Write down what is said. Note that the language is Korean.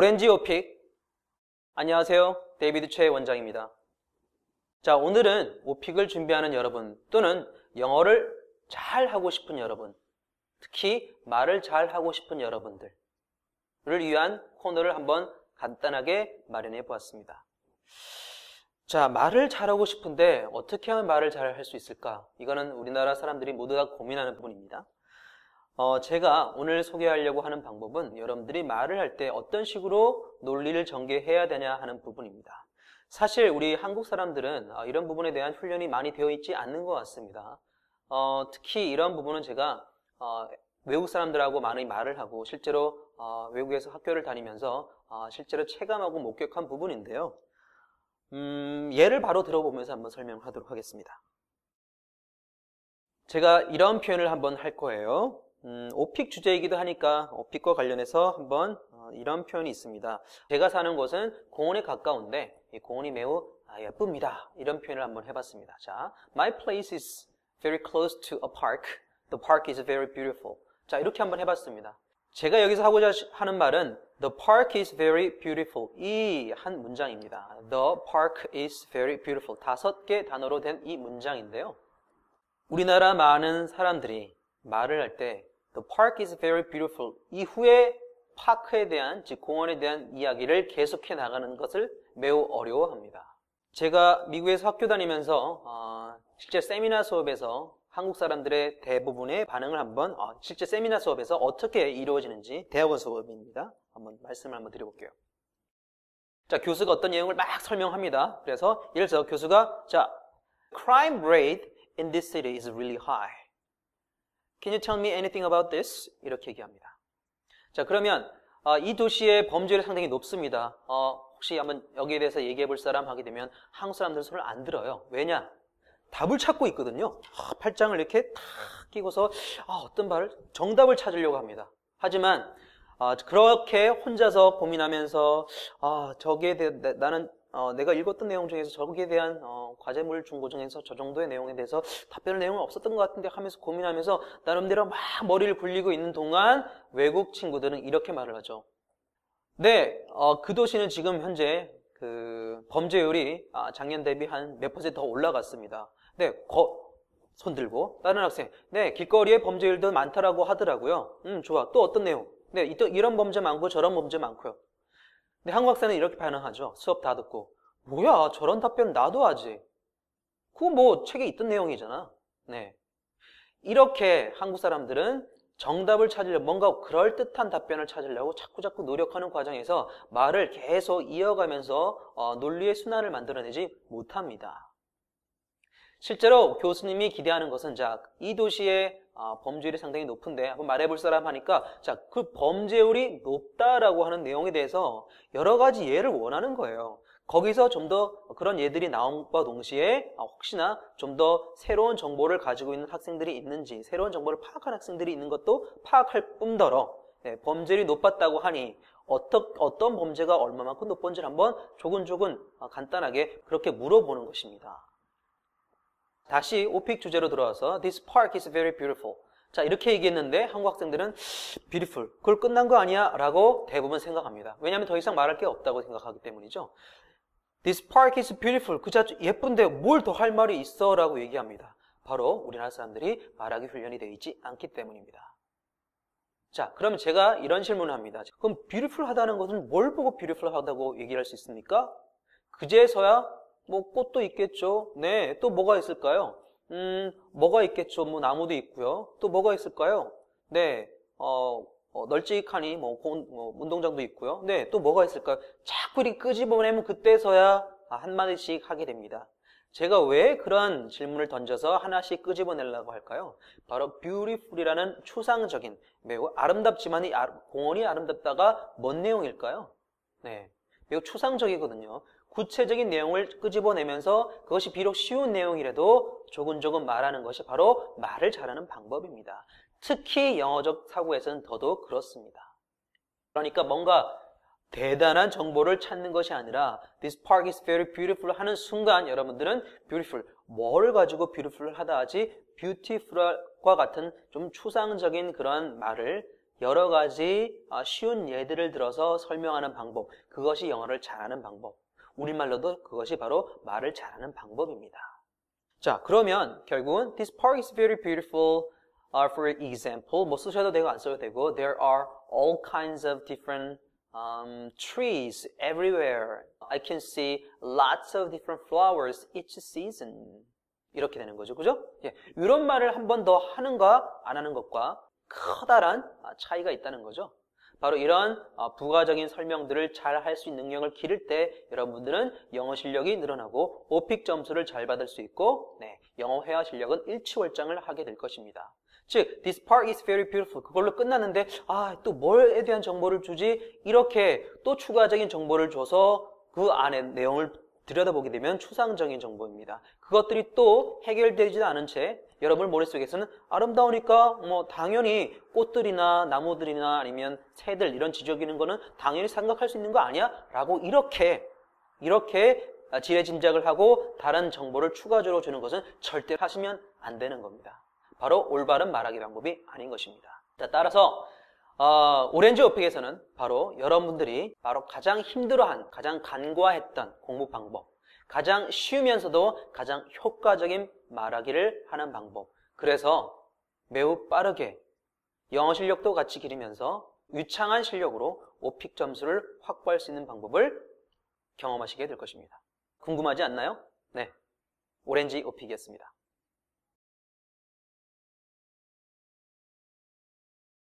오렌지 오픽. 안녕하세요. 데이비드 최 원장입니다. 자, 오늘은 오픽을 준비하는 여러분 또는 영어를 잘 하고 싶은 여러분, 특히 말을 잘 하고 싶은 여러분들을 위한 코너를 한번 간단하게 마련해 보았습니다. 자, 말을 잘하고 싶은데 어떻게 하면 말을 잘 할 수 있을까? 이거는 우리나라 사람들이 모두 다 고민하는 부분입니다. 어, 제가 오늘 소개하려고 하는 방법은 여러분들이 말을 할 때 어떤 식으로 논리를 전개해야 되냐 하는 부분입니다. 사실 우리 한국 사람들은 어, 이런 부분에 대한 훈련이 많이 되어 있지 않는 것 같습니다. 어, 특히 이런 부분은 제가 어, 외국 사람들하고 많이 말을 하고 실제로 어, 외국에서 학교를 다니면서 어, 실제로 체감하고 목격한 부분인데요. 음, 예를 바로 들어보면서 한번 설명하도록 하겠습니다. 제가 이런 표현을 한번 할 거예요. 음, 오픽 주제이기도 하니까 오픽과 관련해서 한번 어, 이런 표현이 있습니다. 제가 사는 곳은 공원에 가까운데 이 공원이 매우 아, 예쁩니다. 이런 표현을 한번 해봤습니다. 자, my place is very close to a park. The park is very beautiful. 자, 이렇게 한번 해봤습니다. 제가 여기서 하고자 하는 말은 The park is very beautiful. 이 한 문장입니다. The park is very beautiful. 다섯 개 단어로 된 이 문장인데요. 우리나라 많은 사람들이 말을 할 때 The park is very beautiful 이후에 파크에 대한 즉 공원에 대한 이야기를 계속해 나가는 것을 매우 어려워합니다. 제가 미국에서 학교 다니면서 어, 실제 세미나 수업에서 한국 사람들의 대부분의 반응을 한번 어, 실제 세미나 수업에서 어떻게 이루어지는지 대학원 수업입니다. 한번 말씀을 한번 드려볼게요. 자 교수가 어떤 내용을 막 설명합니다. 그래서 예를 들어 교수가 자 crime rate in this city is really high. Can you tell me anything about this? 이렇게 얘기합니다. 자, 그러면 어, 이 도시의 범죄율이 상당히 높습니다. 어, 혹시 한번 여기에 대해서 얘기해 볼 사람 하게 되면 한국 사람들 손을 안 들어요. 왜냐? 답을 찾고 있거든요. 아, 팔짱을 이렇게 탁 끼고서 아, 어떤 말를 정답을 찾으려고 합니다. 하지만 아, 그렇게 혼자서 고민하면서 아, 저기에 대해 나는 어, 내가 읽었던 내용 중에서 저기에 대한 어, 어, 과제물 중고정에서 저 정도의 내용에 대해서 답변할 내용은 없었던 것 같은데 하면서 고민하면서 나름대로 막 머리를 굴리고 있는 동안 외국 친구들은 이렇게 말을 하죠. 네, 어, 그 도시는 지금 현재 그 범죄율이 아, 작년 대비 한 몇 퍼센트 더 올라갔습니다. 네, 거, 손 들고 다른 학생, 네, 길거리에 범죄율도 많다라고 하더라고요. 음, 좋아. 또 어떤 내용? 네, 이런 범죄 많고 저런 범죄 많고요. 근데 네, 한국 학생은 이렇게 반응하죠. 수업 다 듣고. 뭐야, 저런 답변 나도 하지. 그거 뭐 책에 있던 내용이잖아. 네. 이렇게 한국 사람들은 정답을 찾으려 뭔가 그럴듯한 답변을 찾으려고 자꾸자꾸 노력하는 과정에서 말을 계속 이어가면서 어, 논리의 순환을 만들어내지 못합니다. 실제로 교수님이 기대하는 것은 자, 이 도시의 어, 범죄율이 상당히 높은데 한번 말해볼 사람 하니까 자, 그 범죄율이 높다라고 하는 내용에 대해서 여러 가지 예를 원하는 거예요. 거기서 좀 더 그런 예들이 나온것과 동시에 아, 혹시나 좀 더 새로운 정보를 가지고 있는 학생들이 있는지 새로운 정보를 파악한 학생들이 있는 것도 파악할 뿐더러 네, 범죄율이 높았다고 하니 어떤, 어떤 범죄가 얼마만큼 높은지를 한번 조근조근 아, 간단하게 그렇게 물어보는 것입니다. 다시 오픽 주제로 들어와서 This park is very beautiful. 자 이렇게 얘기했는데 한국 학생들은 beautiful 그걸 끝난 거 아니야 라고 대부분 생각합니다 왜냐하면 더 이상 말할 게 없다고 생각하기 때문이죠 This park is beautiful. 그 자체 예쁜데 뭘 더 할 말이 있어 라고 얘기합니다. 바로 우리나라 사람들이 말하기 훈련이 되어 있지 않기 때문입니다. 자, 그러면 제가 이런 질문을 합니다. 그럼 beautiful 하다는 것은 뭘 보고 beautiful 하다고 얘기할 수 있습니까? 그제서야 뭐 꽃도 있겠죠. 네, 또 뭐가 있을까요? 음, 뭐가 있겠죠. 뭐 나무도 있고요. 또 뭐가 있을까요? 네, 어, 어, 널찍하니 뭐, 고, 뭐, 운동장도 있고요. 네, 또 뭐가 있을까요? 자꾸 이렇게 끄집어내면 그때서야 아, 한마디씩 하게 됩니다. 제가 왜 그러한 질문을 던져서 하나씩 끄집어내려고 할까요? 바로 beautiful이라는 추상적인 매우 아름답지만 이 공원이 아름답다가 뭔 내용일까요? 네, 매우 추상적이거든요. 구체적인 내용을 끄집어내면서 그것이 비록 쉬운 내용이라도 조근조근 말하는 것이 바로 말을 잘하는 방법입니다. 특히 영어적 사고에서는 더더욱 그렇습니다. 그러니까 뭔가 대단한 정보를 찾는 것이 아니라 This park is very beautiful 하는 순간 여러분들은 beautiful 뭐를 가지고 beautiful 하다 하지 beautiful과 같은 좀 추상적인 그런 말을 여러 가지 아, 쉬운 예들을 들어서 설명하는 방법 그것이 영어를 잘하는 방법 우리말로도 그것이 바로 말을 잘하는 방법입니다. 자 그러면 결국은 This park is very beautiful are for example 뭐 쓰셔도 되고 안 써도 되고 there are all kinds of different um, trees everywhere. I can see lots of different flowers each season. 이렇게 되는 거죠. 그죠? 예. 이런 말을 한 번 더하는것안 하는 것과 커다란 아, 차이가 있다는 거죠. 바로 이런 어, 부가적인 설명들을 잘 할 수 있는 능력을 기를 때 여러분들은 영어 실력이 늘어나고 오픽 점수를 잘 받을 수 있고 네, 영어 회화 실력은 일치월장을 하게 될 것입니다. 즉, this p a r t is very beautiful. 그걸로 끝났는데, 아, 또 뭘에 대한 정보를 주지? 이렇게 또 추가적인 정보를 줘서 그 안에 내용을 들여다보게 되면 추상적인 정보입니다. 그것들이 또 해결되지 않은 채 여러분 머릿속에서는 아름다우니까 뭐 당연히 꽃들이나 나무들이나 아니면 새들 이런 지적이는 거는 당연히 생각할 수 있는 거 아니야? 라고 이렇게 이렇게 지뢰짐작을 하고 다른 정보를 추가적으로 주는 것은 절대 하시면 안 되는 겁니다. 바로 올바른 말하기 방법이 아닌 것입니다. 자, 따라서 어, 오렌지 오픽에서는 바로 여러분들이 바로 가장 힘들어한, 가장 간과했던 공부 방법, 가장 쉬우면서도 가장 효과적인 말하기를 하는 방법. 그래서 매우 빠르게 영어 실력도 같이 기르면서 유창한 실력으로 오픽 점수를 확보할 수 있는 방법을 경험하시게 될 것입니다. 궁금하지 않나요? 네. 오렌지 오픽이었습니다.